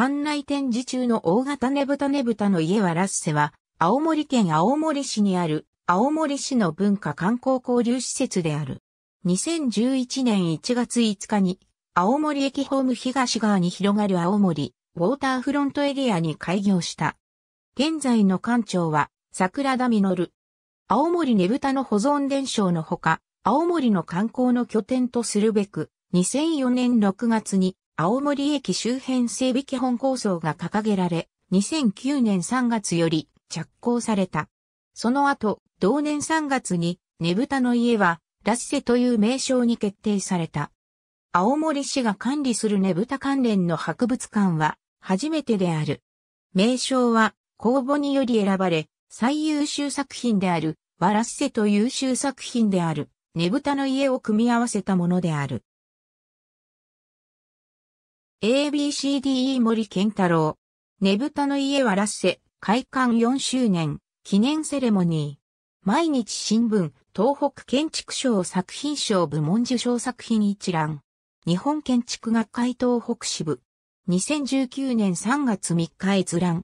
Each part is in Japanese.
館内展示中の大型ねぶたねぶたの家はラッセは、青森県青森市にある、青森市の文化観光交流施設である。2011年1月5日に、青森駅ホーム東側に広がる青森、ウォーターフロントエリアに開業した。現在の館長は、桜田実。青森ねぶたの保存伝承のほか、青森の観光の拠点とするべく、2004年6月に青森駅周辺整備基本構想が掲げられ、2009年3月より着工された。その後、同年3月に、ねぶたの家は、ラッセという名称に決定された。青森市が管理するねぶた関連の博物館は、初めてである。名称は、公募により選ばれ、最優秀作品である、ワラッセと優秀作品である、ねぶたの家を組み合わせたものである。ABCDE 森健太郎。ねぶたの家はラッセ、開館4周年、記念セレモニー。毎日新聞、東北建築賞作品賞部門受賞作品一覧。日本建築学会東北支部。2019年3月3日閲覧。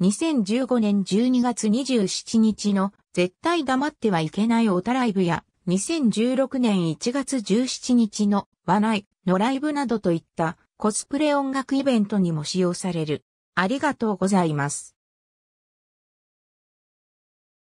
2015年12月27日の絶対黙ってはいけないオタライブや、2016年1月17日の話内のライブなどといったコスプレ音楽イベントにも使用される。ありがとうございます。